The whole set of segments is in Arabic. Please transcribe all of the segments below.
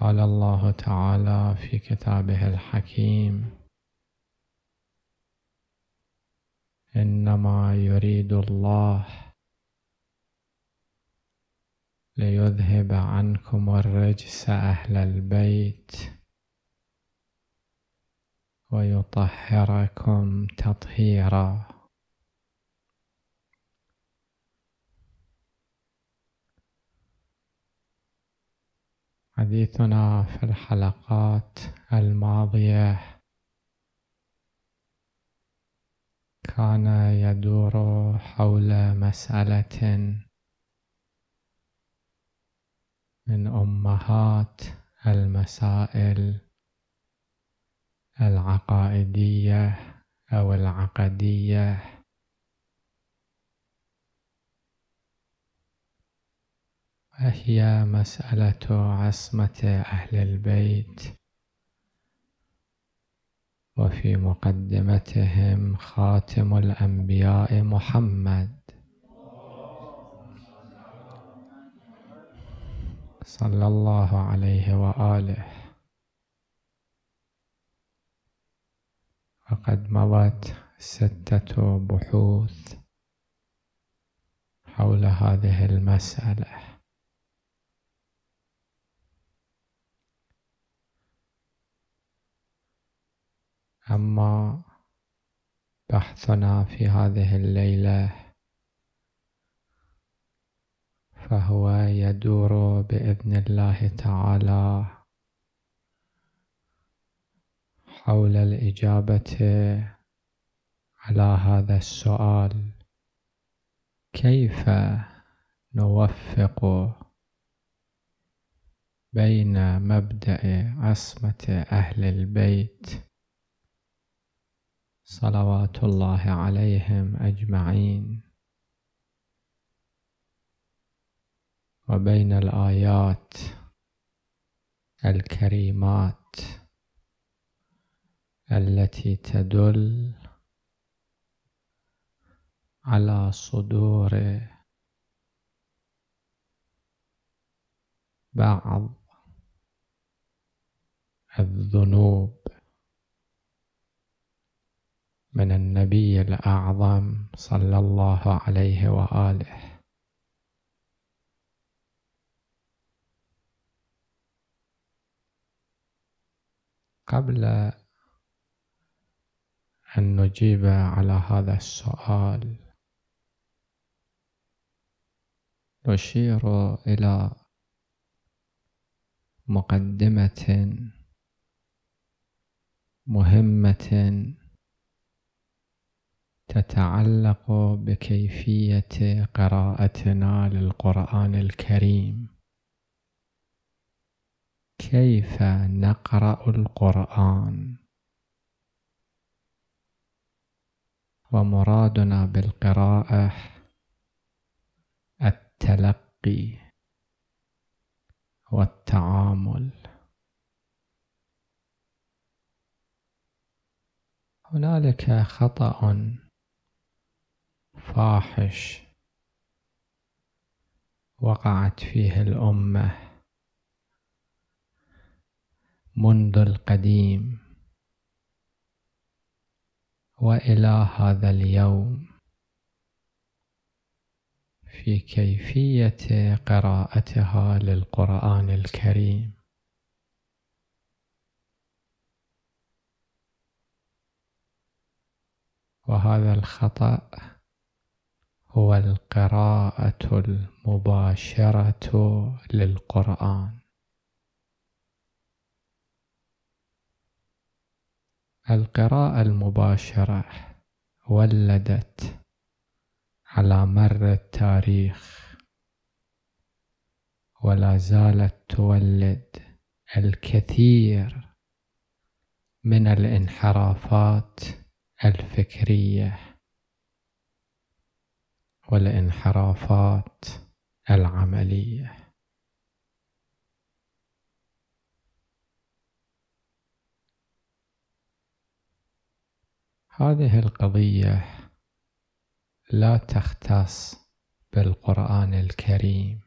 قال الله تعالى في كتابه الحكيم انما يريد الله ليذهب عنكم الرجس اهل البيت ويطهركم تطهيرا حديثنا في الحلقات الماضية كان يدور حول مسألة من أمهات المسائل العقائدية أو العقدية وهي مسألة عصمة أهل البيت وفي مقدمتهم خاتم الأنبياء محمد صلى الله عليه وآله وقد مضت ستة بحوث حول هذه المسألة أما بحثنا في هذه الليلة فهو يدور بإذن الله تعالى حول الإجابة على هذا السؤال كيف نوفق بين مبدأ عصمة أهل البيت صلوات الله عليهم اجمعين وبين الايات الكريمات التي تدل على صدور بعض الذنوب من النبي الأعظم صلى الله عليه وآله قبل أن نجيب على هذا السؤال نشير إلى مقدمة مهمة تتعلق بكيفيه قراءتنا للقران الكريم كيف نقرا القران ومرادنا بالقراءه التلقي والتعامل هنالك خطا فاحش وقعت فيه الامه منذ القديم والى هذا اليوم في كيفيه قراءتها للقران الكريم وهذا الخطأ هو القراءة المباشرة للقرآن القراءة المباشرة ولدت على مر التاريخ ولا زالت تولد الكثير من الانحرافات الفكريه والانحرافات العمليه هذه القضيه لا تختص بالقران الكريم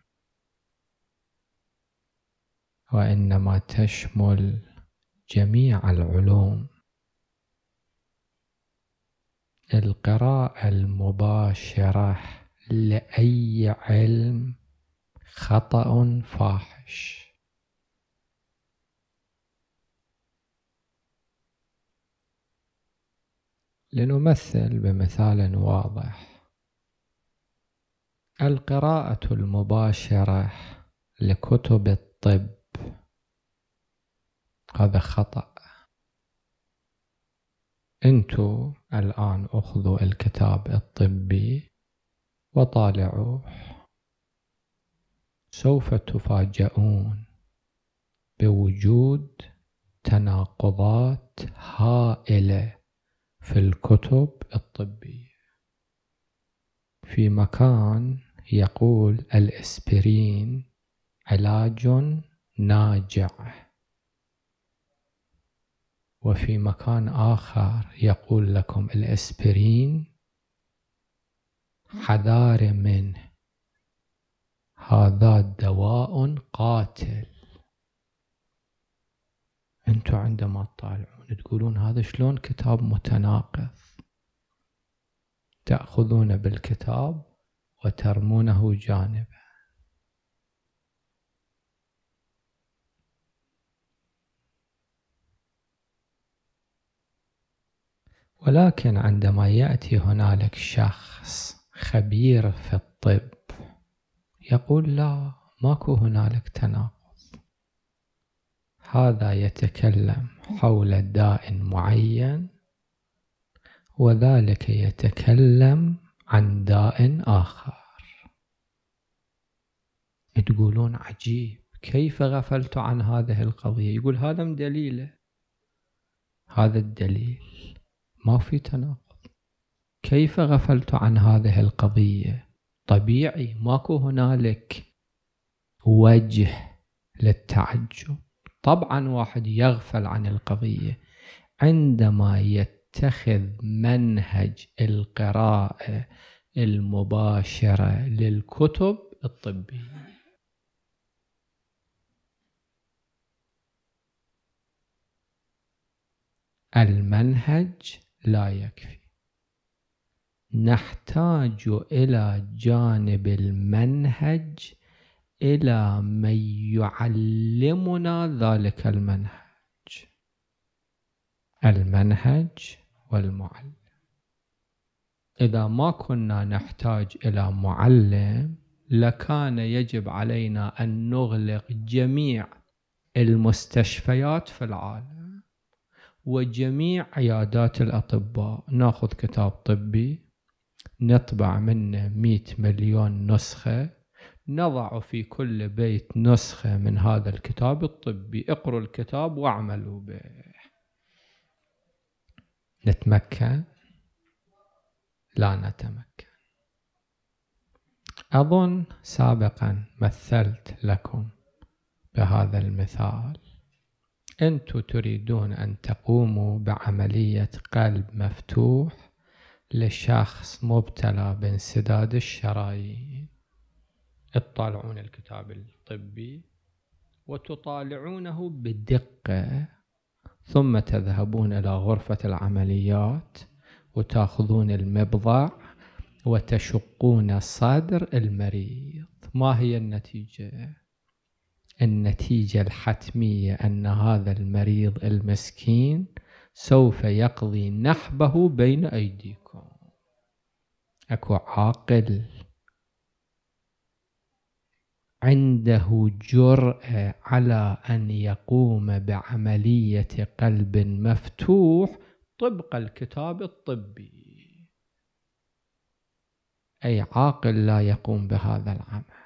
وانما تشمل جميع العلوم القراءة المباشرة لأي علم خطأ فاحش لنمثل بمثال واضح القراءة المباشرة لكتب الطب هذا خطأ انتو الآن أخذوا الكتاب الطبي وطالعوه سوف تفاجؤون بوجود تناقضات هائلة في الكتب الطبية في مكان يقول الإسبرين علاج ناجع وفي مكان آخر يقول لكم الأسبرين حذار منه هذا دواء قاتل أنتم عندما تطالعون تقولون هذا شلون كتاب متناقض تأخذون بالكتاب وترمونه جانبا ولكن عندما يأتي هنالك شخص خبير في الطب يقول لا ماكو هنالك تناقض هذا يتكلم حول داء معين وذلك يتكلم عن داء آخر تقولون عجيب كيف غفلت عن هذه القضية يقول هذا دليله هذا الدليل ما في تناقض كيف غفلت عن هذه القضية طبيعي ماكو هنالك وجه للتعجب طبعا واحد يغفل عن القضية عندما يتخذ منهج القراءة المباشرة للكتب الطبية المنهج لا يكفي نحتاج الى جانب المنهج الى من يعلمنا ذلك المنهج المنهج والمعلم اذا ما كنا نحتاج الى معلم لكان يجب علينا ان نغلق جميع المستشفيات في العالم وجميع عيادات الأطباء ناخذ كتاب طبي نطبع منه مئة مليون نسخة نضع في كل بيت نسخة من هذا الكتاب الطبي اقروا الكتاب واعملوا به نتمكن لا نتمكن أظن سابقا مثلت لكم بهذا المثال أنتم تريدون أن تقوموا بعملية قلب مفتوح لشخص مبتلى بانسداد الشرايين اطالعون الكتاب الطبي وتطالعونه بدقة ثم تذهبون إلى غرفة العمليات وتأخذون المبضع وتشقون صدر المريض ما هي النتيجة؟ النتيجة الحتمية أن هذا المريض المسكين سوف يقضي نحبه بين أيديكم أكو عاقل عنده جرأة على أن يقوم بعملية قلب مفتوح طبق الكتاب الطبي أي عاقل لا يقوم بهذا العمل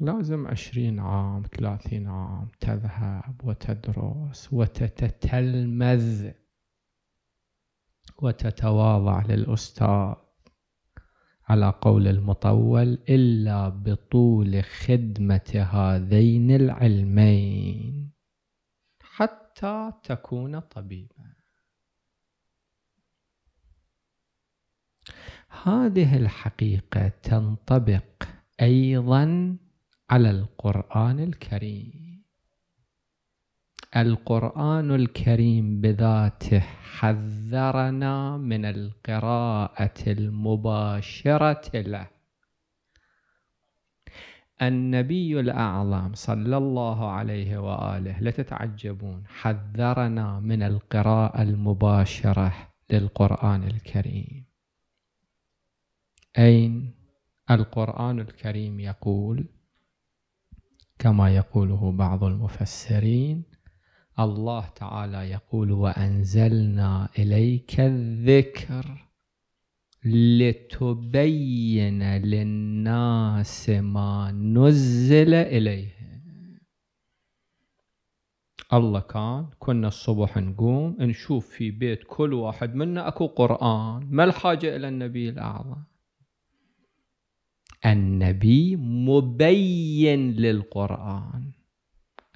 لازم عشرين عام ثلاثين عام تذهب وتدرس وتتتلمذ وتتواضع للأستاذ على قول المطول إلا بطول خدمة هذين العلمين حتى تكون طبيبا هذه الحقيقة تنطبق أيضا على القرآن الكريم القرآن الكريم بذاته حذرنا من القراءة المباشرة له النبي الأعظم صلى الله عليه وآله لا تتعجبون حذرنا من القراءة المباشرة للقرآن الكريم أين القرآن الكريم يقول كما يقوله بعض المفسرين الله تعالى يقول وأنزلنا إليك الذكر لتبين للناس ما نزل إليهم الله كان كنا الصبح نقوم نشوف في بيت كل واحد منا أكو قرآن ما الحاجة إلى النبي الأعظم النبي مبين للقرآن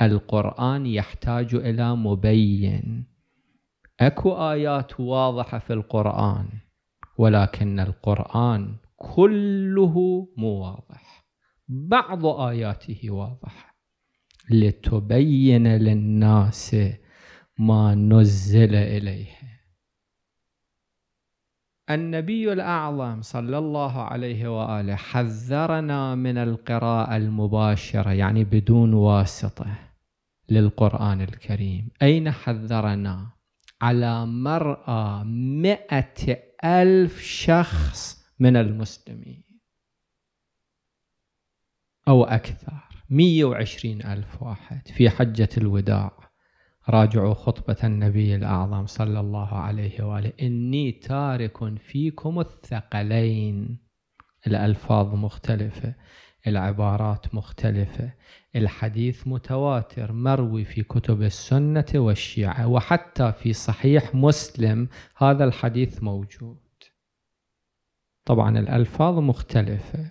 القرآن يحتاج إلى مبين أكو آيات واضحة في القرآن ولكن القرآن كله مو واضح بعض آياته واضحة لتبين للناس ما نزل إليهم النبي الأعظم صلى الله عليه وآله حذرنا من القراءة المباشرة يعني بدون واسطة للقرآن الكريم أين حذرنا؟ على مرأى مئة ألف شخص من المسلمين أو أكثر 120 ألف واحد في حجة الوداع راجعوا خطبة النبي الأعظم صلى الله عليه وآله إني تارك فيكم الثقلين الألفاظ مختلفة العبارات مختلفة الحديث متواتر مروي في كتب السنة والشيعة وحتى في صحيح مسلم هذا الحديث موجود طبعا الألفاظ مختلفة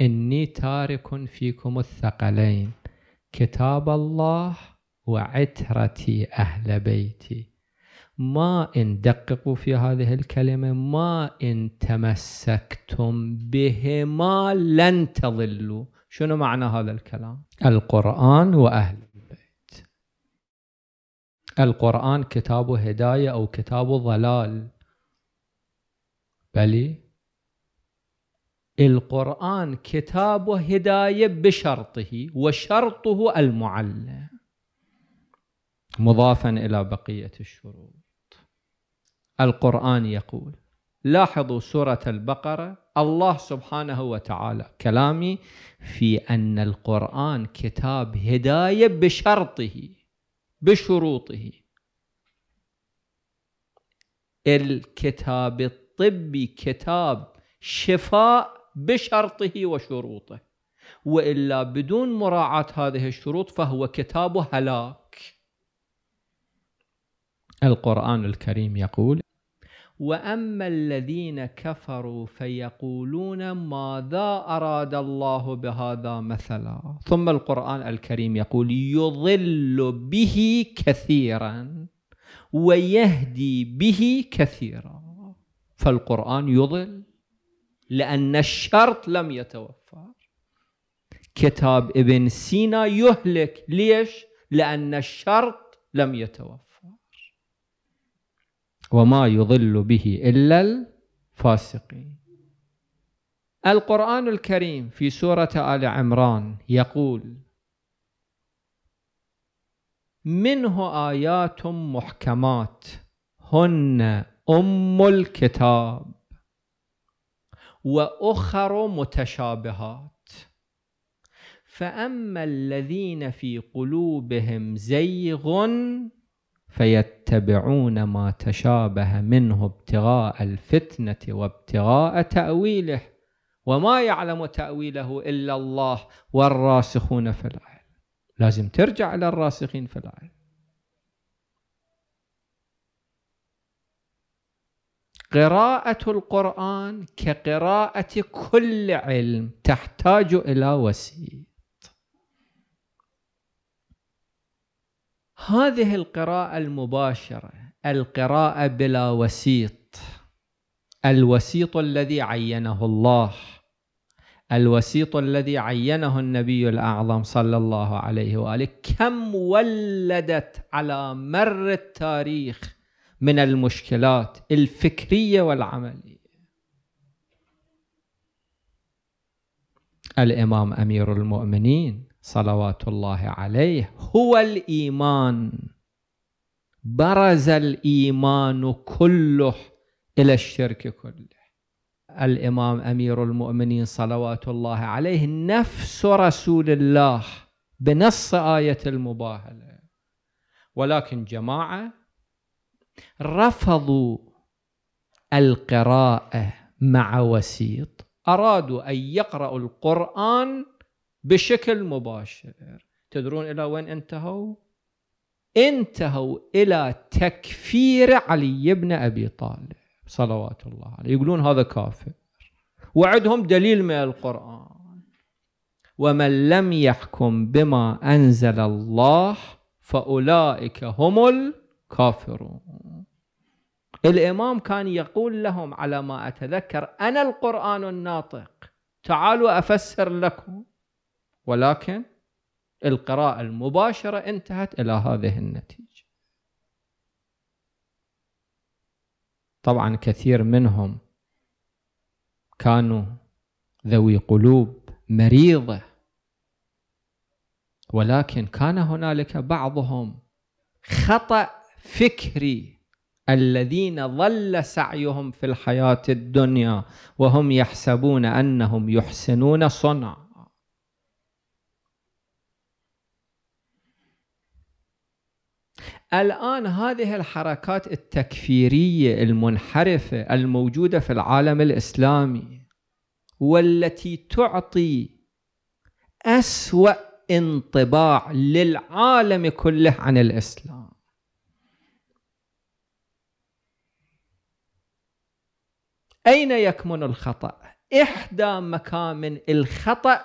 إني تارك فيكم الثقلين كتاب الله وعترتي أهل بيتي ما إن دققوا في هذه الكلمة ما إن تمسكتم بهما لن تضلوا شنو معنى هذا الكلام القرآن وأهل البيت القرآن كتابه هداية أو كتابه ضلال بلي القرآن كتابه هداية بشرطه وشرطه المعلم مضافا إلى بقية الشروط القرآن يقول لاحظوا سورة البقرة الله سبحانه وتعالى كلامي في أن القرآن كتاب هداية بشرطه بشروطه الكتاب الطبي كتاب شفاء بشرطه وشروطه وإلا بدون مراعاة هذه الشروط فهو كتاب هلاك القرآن الكريم يقول واما الذين كفروا فيقولون ماذا اراد الله بهذا مثلا ثم القران الكريم يقول يضل به كثيرا ويهدي به كثيرا فالقران يضل لان الشرط لم يتوفر كتاب ابن سينا يهلك ليش لان الشرط لم يتوفر وما يضل به إلا الفاسقين القرآن الكريم في سورة آل عمران يقول منه آيات محكمات هن أم الكتاب وأخر متشابهات فأما الذين في قلوبهم زيغ فيتبعون ما تشابه منه ابتغاء الفتنه وابتغاء تاويله وما يعلم تاويله الا الله والراسخون في العلم لازم ترجع الى الراسخين في العلم قراءه القران كقراءه كل علم تحتاج الى وسيله هذه القراءة المباشرة القراءة بلا وسيط الوسيط الذي عينه الله الوسيط الذي عينه النبي الأعظم صلى الله عليه وآله كم ولدت على مر التاريخ من المشكلات الفكرية والعملية الإمام أمير المؤمنين صلوات الله عليه هو الايمان برز الايمان كله الى الشرك كله الامام امير المؤمنين صلوات الله عليه نفس رسول الله بنص ايه المباهله ولكن جماعه رفضوا القراءه مع وسيط ارادوا ان يقراوا القران بشكل مباشر تدرون إلى وين انتهوا؟ انتهوا إلى تكفير علي بن أبي طالب صلوات الله عليه يقولون هذا كافر وعدهم دليل من القرآن ومن لم يحكم بما أنزل الله فأولئك هم الكافرون الإمام كان يقول لهم على ما أتذكر أنا القرآن الناطق تعالوا أفسر لكم ولكن القراءة المباشرة انتهت إلى هذه النتيجة طبعا كثير منهم كانوا ذوي قلوب مريضة ولكن كان هنالك بعضهم خطأ فكري الذين ظل سعيهم في الحياة الدنيا وهم يحسبون أنهم يحسنون صنعًا الآن هذه الحركات التكفيرية المنحرفة الموجودة في العالم الإسلامي والتي تعطي أسوأ انطباع للعالم كله عن الإسلام أين يكمن الخطأ؟ إحدى مكامن الخطأ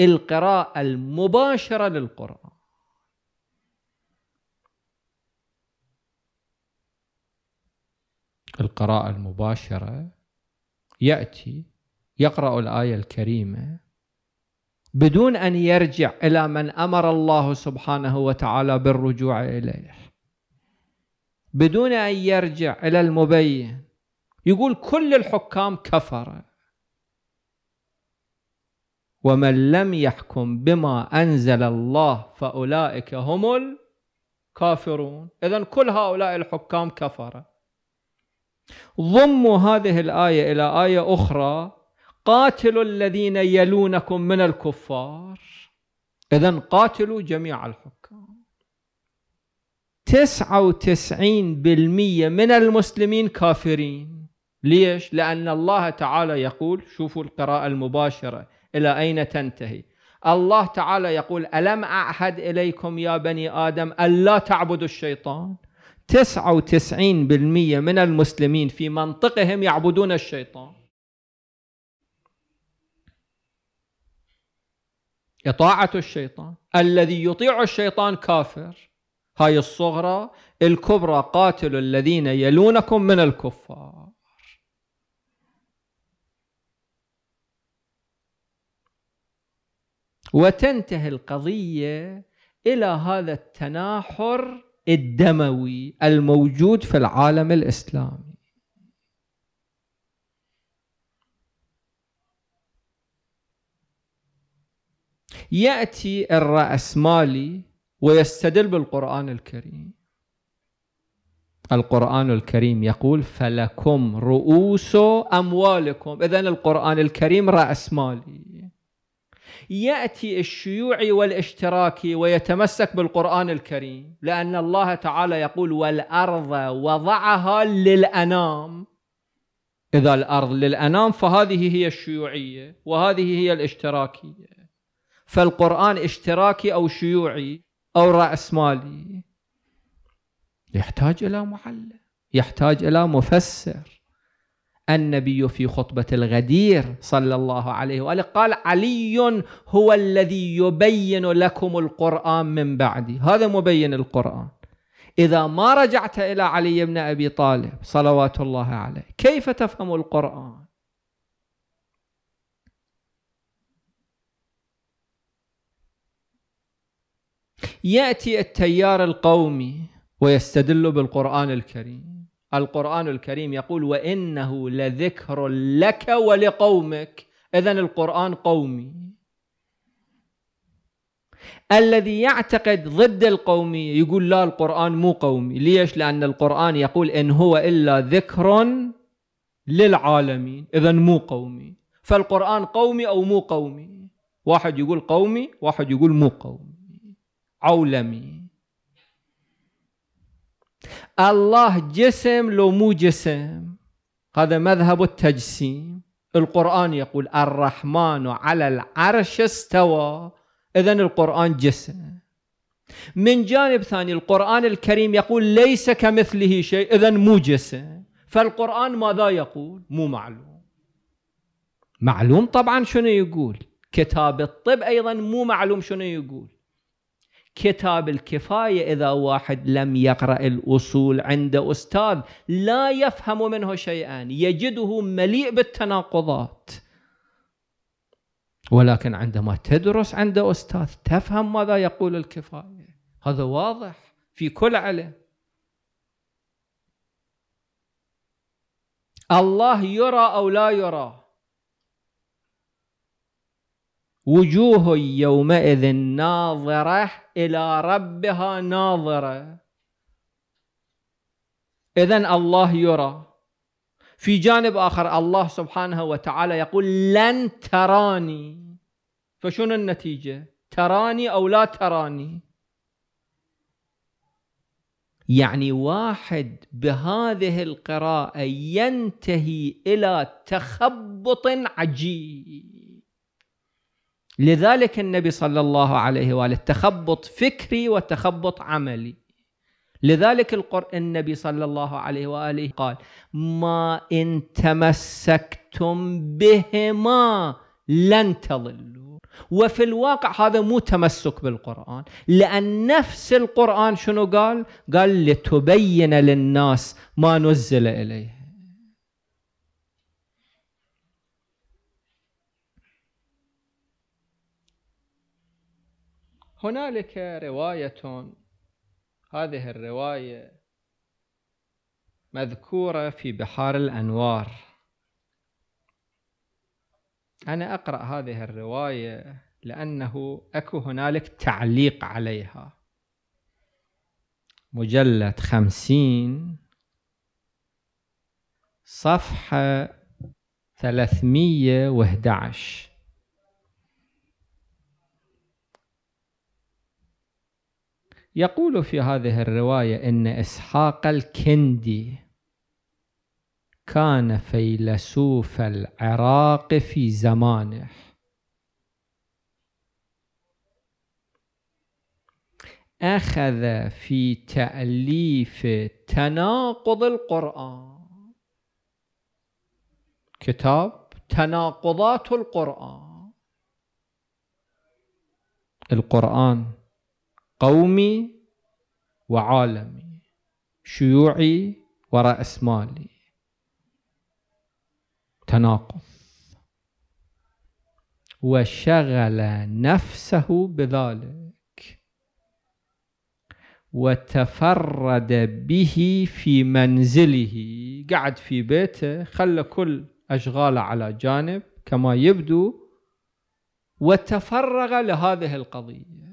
القراءة المباشرة للقرآن القراءة المباشرة يأتي يقرأ الآية الكريمة بدون أن يرجع إلى من أمر الله سبحانه وتعالى بالرجوع إليه بدون أن يرجع إلى المبين يقول كل الحكام كفر ومن لم يحكم بما أنزل الله فأولئك هم الكافرون إذا كل هؤلاء الحكام كفره ضموا هذه الآية إلى آية أخرى قاتلوا الذين يلونكم من الكفار إذا قاتلوا جميع الحكام تسعة وتسعين بالمية من المسلمين كافرين ليش؟ لأن الله تعالى يقول شوفوا القراءة المباشرة إلى أين تنتهي الله تعالى يقول ألم أعهد إليكم يا بني آدم ألا تعبدوا الشيطان 99% من المسلمين في منطقهم يعبدون الشيطان إطاعة الشيطان الذي يطيع الشيطان كافر هاي الصغرى الكبرى قاتل الذين يلونكم من الكفار وتنتهي القضية إلى هذا التناحر الدموي الموجود في العالم الاسلامي ياتي الراسمالي ويستدل بالقران الكريم القران الكريم يقول فلكم رؤوس اموالكم اذا القران الكريم راسمالي ياتي الشيوعي والاشتراكي ويتمسك بالقران الكريم لان الله تعالى يقول والارض وضعها للانام اذا الارض للانام فهذه هي الشيوعيه وهذه هي الاشتراكيه فالقران اشتراكي او شيوعي او راسمالي يحتاج الى معلم يحتاج الى مفسر النبي في خطبة الغدير صلى الله عليه وآله قال علي هو الذي يبين لكم القرآن من بعدي هذا مبين القرآن إذا ما رجعت إلى علي بن أبي طالب صلوات الله عليه كيف تفهم القرآن يأتي التيار القومي ويستدل بالقرآن الكريم القرآن الكريم يقول وإنه لذكر لك ولقومك إذا القرآن قومي الذي يعتقد ضد القومية يقول لا القرآن مو قومي ليش؟ لأن القرآن يقول إن هو إلا ذكر للعالمين إذا مو قومي فالقرآن قومي أو مو قومي واحد يقول قومي واحد يقول مو قومي عولمي الله جسم لو مو جسم هذا مذهب التجسيم القرآن يقول الرحمن على العرش استوى إذا القرآن جسم من جانب ثاني القرآن الكريم يقول ليس كمثله شيء إذا مو جسم فالقرآن ماذا يقول مو معلوم معلوم طبعا شنو يقول كتاب الطب أيضا مو معلوم شنو يقول كتاب الكفاية إذا واحد لم يقرأ الأصول عند أستاذ لا يفهم منه شيئا يجده مليء بالتناقضات ولكن عندما تدرس عند أستاذ تفهم ماذا يقول الكفاية هذا واضح في كل علم الله يرى أو لا يرى وجوه يومئذ ناظرة إلى ربها ناظرة إذا الله يرى في جانب آخر الله سبحانه وتعالى يقول لن تراني فشنو النتيجة تراني أو لا تراني يعني واحد بهذه القراءة ينتهي إلى تخبط عجيب لذلك النبي صلى الله عليه واله تخبط فكري وتخبط عملي لذلك القرآن النبي صلى الله عليه واله قال ما ان تمسكتم بهما لن تضلوا وفي الواقع هذا مو تمسك بالقرآن لأن نفس القرآن شنو قال؟ قال لتبين للناس ما نزل إليه هنالك رواية هذه الرواية مذكورة في بحار الأنوار أنا أقرأ هذه الرواية لأنه أكو هنالك تعليق عليها مجلد خمسين صفحة ثلاثمية وهدعش يقول في هذه الرواية إن إسحاق الكندي كان فيلسوف العراق في زمانه أخذ في تأليف تناقض القرآن كتاب تناقضات القرآن القرآن قومي وعالمي شيوعي ورأس مالي تناقض وشغل نفسه بذلك وتفرد به في منزله قعد في بيته خلى كل أشغاله على جانب كما يبدو وتفرغ لهذه القضية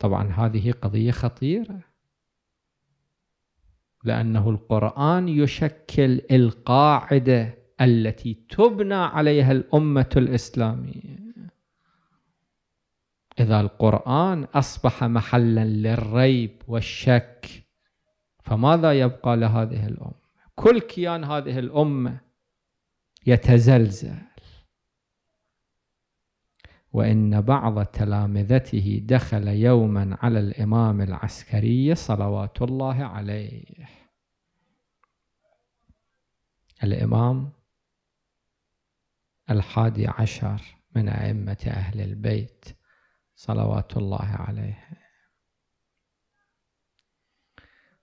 طبعا هذه قضية خطيرة لأنه القرآن يشكل القاعدة التي تبنى عليها الأمة الإسلامية إذا القرآن أصبح محلا للريب والشك فماذا يبقى لهذه الأمة؟ كل كيان هذه الأمة يتزلزل وإن بعض تلامذته دخل يوما على الإمام العسكري صلوات الله عليه الإمام الحادي عشر من أئمة أهل البيت صلوات الله عليه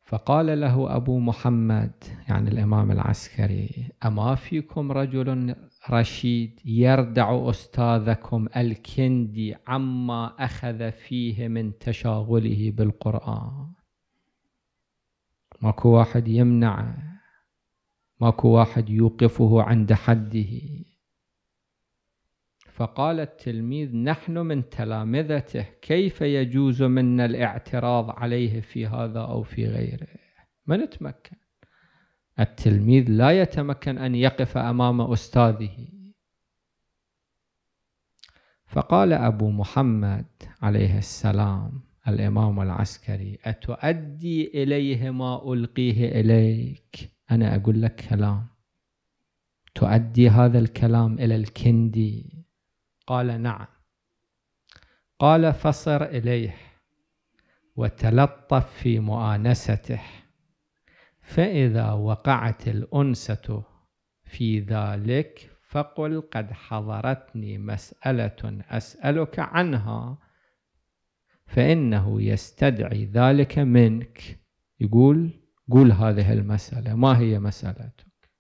فقال له أبو محمد يعني الإمام العسكري أما فيكم رجل رشيد يردع أستاذكم الكندي عما أخذ فيه من تشاغله بالقرآن ماكو واحد يمنعه ماكو واحد يوقفه عند حده فقال التلميذ نحن من تلامذته كيف يجوز منا الاعتراض عليه في هذا أو في غيره من تمكن التلميذ لا يتمكن أن يقف أمام أستاذه فقال أبو محمد عليه السلام الإمام العسكري أتؤدي إليه ما ألقيه إليك أنا أقول لك كلام تؤدي هذا الكلام إلى الكندي قال نعم قال فصر إليه وتلطف في مؤانسته فإذا وقعت الأنسة في ذلك فقل قد حضرتني مسألة أسألك عنها فإنه يستدعي ذلك منك يقول قول هذه المسألة ما هي مسألتك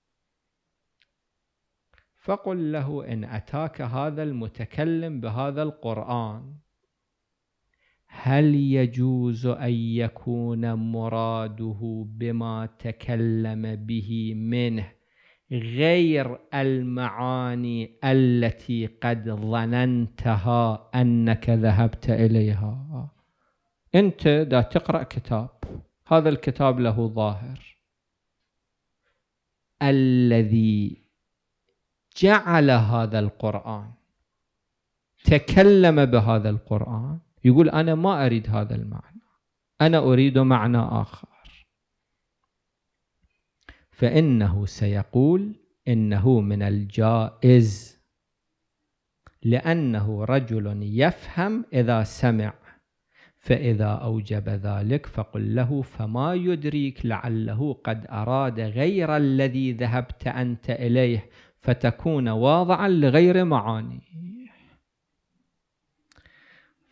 فقل له إن أتاك هذا المتكلم بهذا القرآن هل يجوز أن يكون مراده بما تكلم به منه غير المعاني التي قد ظننتها أنك ذهبت إليها أنت دا تقرأ كتاب هذا الكتاب له ظاهر الذي جعل هذا القرآن تكلم بهذا القرآن يقول أنا ما أريد هذا المعنى أنا أريد معنى آخر فإنه سيقول إنه من الجائز لأنه رجل يفهم إذا سمع فإذا أوجب ذلك فقل له فما يدريك لعله قد أراد غير الذي ذهبت أنت إليه فتكون واضعا لغير معانيه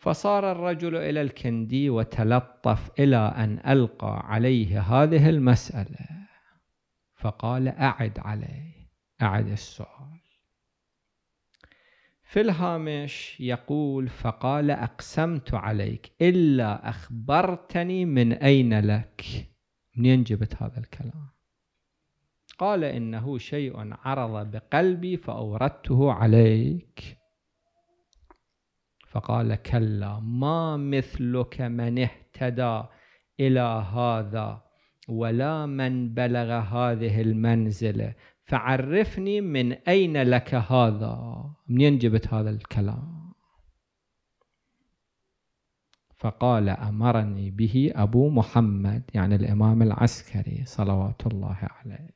فصار الرجل إلى الكندي وتلطف إلى أن ألقى عليه هذه المسألة فقال أعد عليه أعد السؤال في الهامش يقول فقال أقسمت عليك إلا أخبرتني من أين لك منين جبت هذا الكلام قال إنه شيء عرض بقلبي فأوردته عليك فقال كلا ما مثلك من اهتدى الى هذا ولا من بلغ هذه المنزله فعرفني من اين لك هذا منين جبت هذا الكلام فقال امرني به ابو محمد يعني الامام العسكري صلوات الله عليه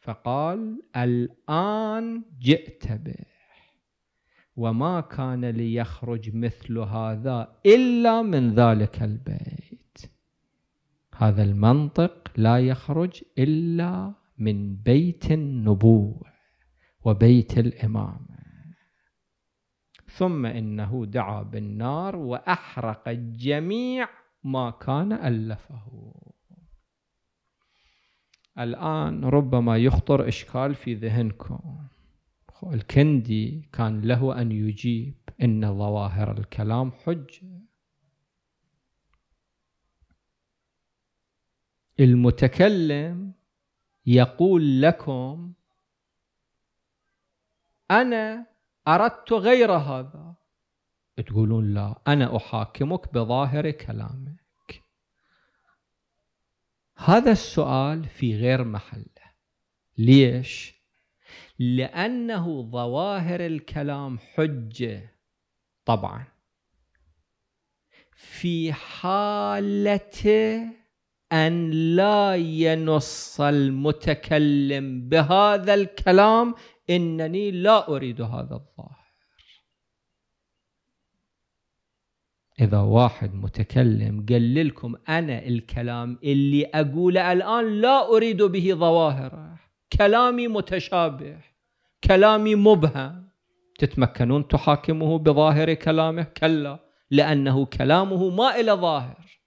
فقال الان جئت به وما كان ليخرج مثل هذا إلا من ذلك البيت هذا المنطق لا يخرج إلا من بيت النبوة وبيت الإمامة ثم إنه دعا بالنار وأحرق جميع ما كان ألفه الآن ربما يخطر إشكال في ذهنكم الكندي كان له أن يجيب إن ظواهر الكلام حجة المتكلم يقول لكم أنا أردت غير هذا تقولون لا أنا أحاكمك بظاهر كلامك هذا السؤال في غير محله ليش؟ لأنه ظواهر الكلام حجة طبعا في حالة أن لا ينص المتكلم بهذا الكلام إنني لا أريد هذا الظاهر إذا واحد متكلم قال لكم أنا الكلام اللي أقوله الآن لا أريد به ظواهره كلامي متشابه كلامي مبهم تتمكنون تحاكمه بظاهر كلامه كلا لأنه كلامه ما إلى ظاهر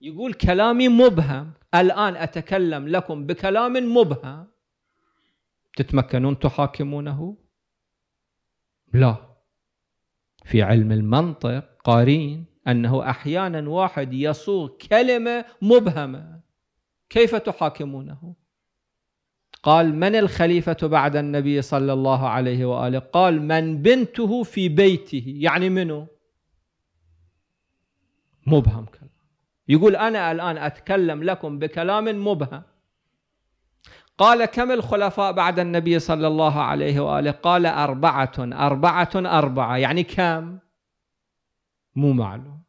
يقول كلامي مبهم الآن أتكلم لكم بكلام مبهم تتمكنون تحاكمونه لا في علم المنطق قارين أنه أحيانا واحد يصوغ كلمة مبهمة كيف تحاكمونه قال من الخليفة بعد النبي صلى الله عليه وآله قال من بنته في بيته يعني منه مبهم كلام يقول أنا الآن أتكلم لكم بكلام مبهم قال كم الخلفاء بعد النبي صلى الله عليه وآله قال أربعة أربعة أربعة يعني كم مو معلوم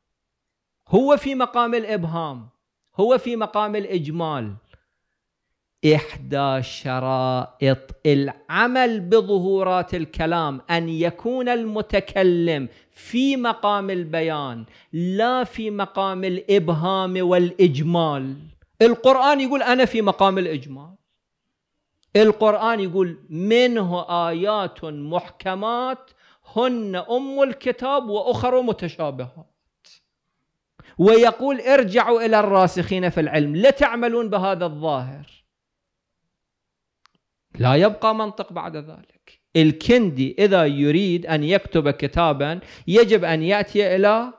هو في مقام الإبهام هو في مقام الإجمال إحدى شرائط العمل بظهورات الكلام أن يكون المتكلم في مقام البيان لا في مقام الإبهام والإجمال القرآن يقول أنا في مقام الإجمال القرآن يقول منه آيات محكمات هن أم الكتاب وأخر متشابهات ويقول ارجعوا إلى الراسخين في العلم لا تعملون بهذا الظاهر لا يبقى منطق بعد ذلك الكندي إذا يريد أن يكتب كتابا يجب أن يأتي إلى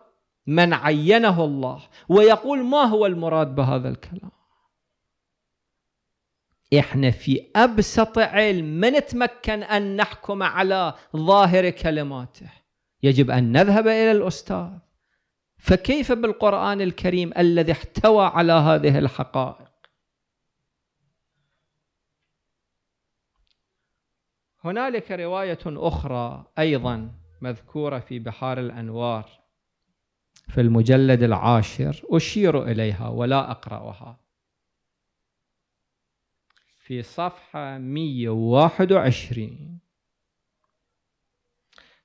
من عينه الله ويقول ما هو المراد بهذا الكلام احنا في ابسط علم ما نتمكن ان نحكم على ظاهر كلماته يجب ان نذهب الى الاستاذ فكيف بالقران الكريم الذي احتوى على هذه الحقائق هنالك رواية أخرى أيضا مذكورة في بحار الأنوار في المجلد العاشر أشير إليها ولا أقرأها في صفحة 121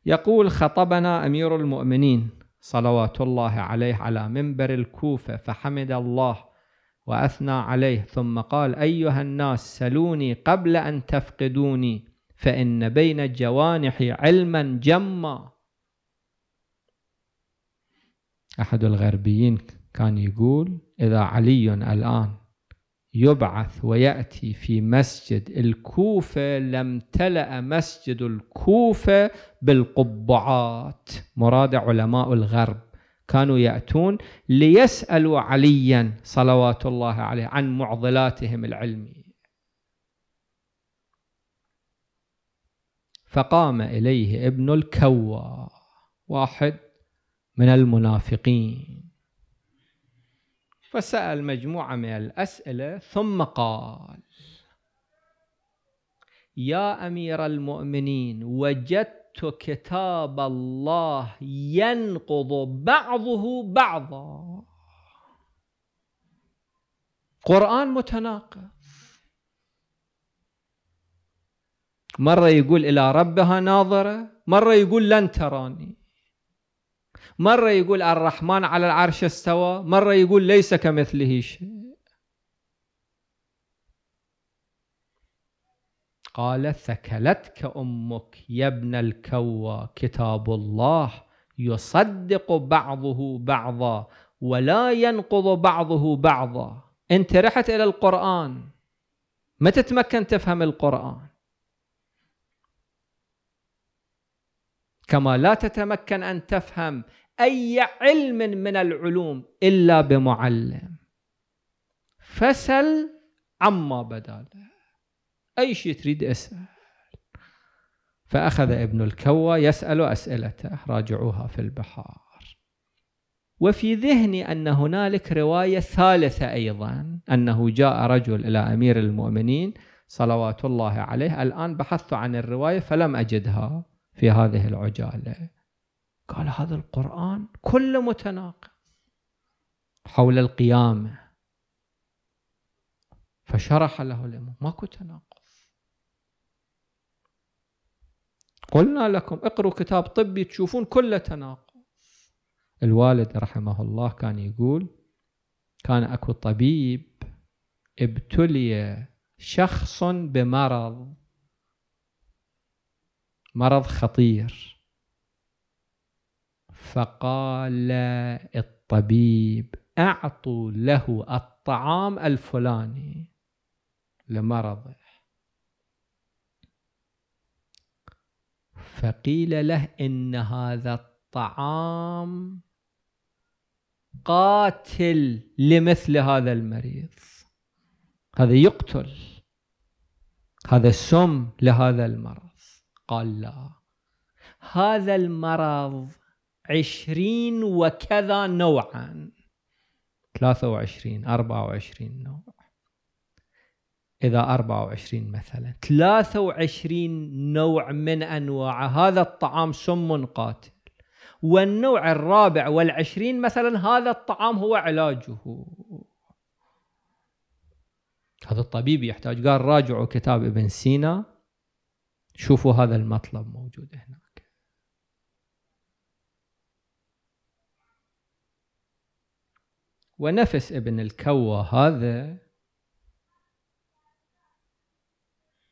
يقول خطبنا أمير المؤمنين صلوات الله عليه على منبر الكوفة فحمد الله وأثنى عليه ثم قال أيها الناس سلوني قبل أن تفقدوني فإن بين الجوانح علما جما أحد الغربيين كان يقول إذا علي الآن يبعث ويأتي في مسجد الكوفة لم تلأ مسجد الكوفة بالقبعات مراد علماء الغرب كانوا يأتون ليسألوا عليا صلوات الله عليه عن معضلاتهم العلمية فقام إليه ابن الكوى واحد من المنافقين فسأل مجموعة من الأسئلة ثم قال يا أمير المؤمنين وجدت كتاب الله ينقض بعضه بعضا قرآن متناقض مرة يقول إلى ربها ناظرة مرة يقول لن تراني مرة يقول الرحمن على العرش استوى مرة يقول ليس كمثله شيء قال ثكلتك أمك يا ابن الكوى كتاب الله يصدق بعضه بعضا ولا ينقض بعضه بعضا انت رحت إلى القرآن ما تتمكن تفهم القرآن كما لا تتمكن ان تفهم اي علم من العلوم الا بمعلم فسل عما بدا اي شيء تريد اسال فاخذ ابن الكوى يسال اسئلته راجعوها في البحار وفي ذهني ان هنالك روايه ثالثه ايضا انه جاء رجل الى امير المؤمنين صلوات الله عليه الان بحثت عن الروايه فلم اجدها في هذه العجالة قال هذا القرآن كله متناقض حول القيامة فشرح له الإمام ماكو تناقض قلنا لكم اقروا كتاب طبي تشوفون كله تناقض الوالد رحمه الله كان يقول كان اكو طبيب ابتلي شخص بمرض مرض خطير فقال الطبيب أعطوا له الطعام الفلاني لمرضه فقيل له إن هذا الطعام قاتل لمثل هذا المريض هذا يقتل هذا سم لهذا المرض قال لا هذا المرض عشرين وكذا نوعا ثلاثة وعشرين أربعة وعشرين نوع إذا أربعة وعشرين مثلا ثلاثة وعشرين نوع من أنواع هذا الطعام سم قاتل والنوع الرابع والعشرين مثلا هذا الطعام هو علاجه هذا الطبيب يحتاج قال راجعوا كتاب ابن سينا شوفوا هذا المطلب موجود هناك ونفس ابن الكوى هذا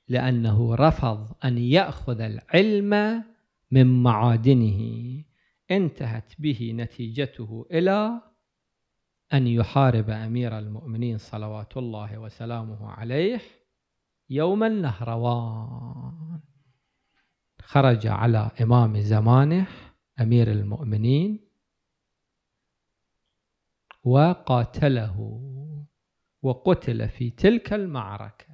لأنه رفض أن يأخذ العلم من معادنه انتهت به نتيجته إلى أن يحارب أمير المؤمنين صلوات الله وسلامه عليه يوم النهروان خرج على إمام زمانه أمير المؤمنين وقاتله وقتل في تلك المعركة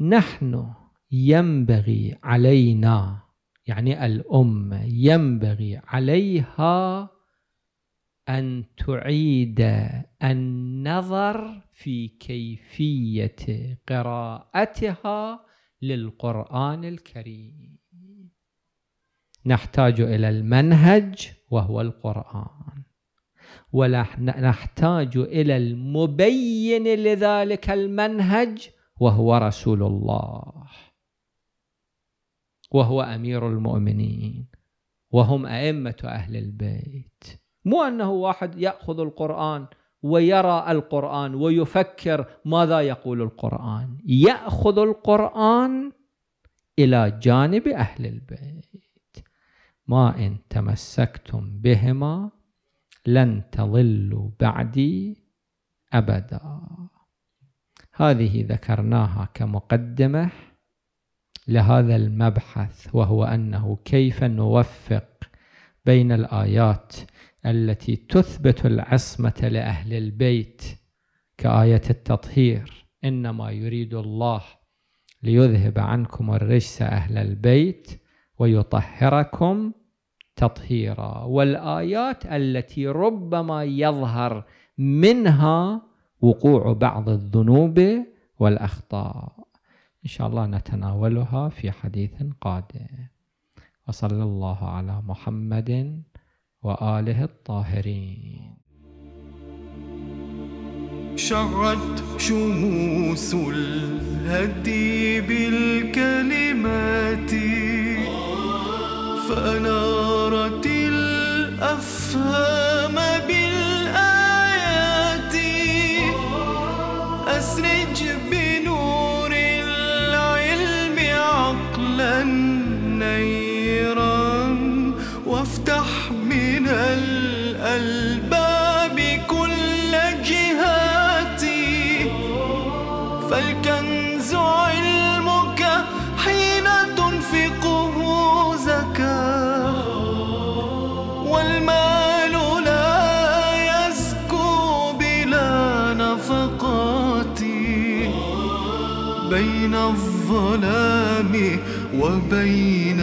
نحن ينبغي علينا يعني الأمة ينبغي عليها أن تعيد النظر في كيفية قراءتها للقرآن الكريم نحتاج إلى المنهج وهو القرآن ونحتاج إلى المبين لذلك المنهج وهو رسول الله وهو أمير المؤمنين وهم أئمة أهل البيت مو انه واحد ياخذ القران ويرى القران ويفكر ماذا يقول القران ياخذ القران الى جانب اهل البيت ما ان تمسكتم بهما لن تضلوا بعدي ابدا هذه ذكرناها كمقدمه لهذا المبحث وهو انه كيف نوفق بين الايات التي تثبت العصمة لأهل البيت كآية التطهير إنما يريد الله ليذهب عنكم الرجس أهل البيت ويطهركم تطهيرا والآيات التي ربما يظهر منها وقوع بعض الذنوب والأخطاء إن شاء الله نتناولها في حديث قادم وصلى الله على محمد وآله الطاهرين شعت شموس الهدي بالكلمات فنارت الأفهام بالآيات أسرج وبين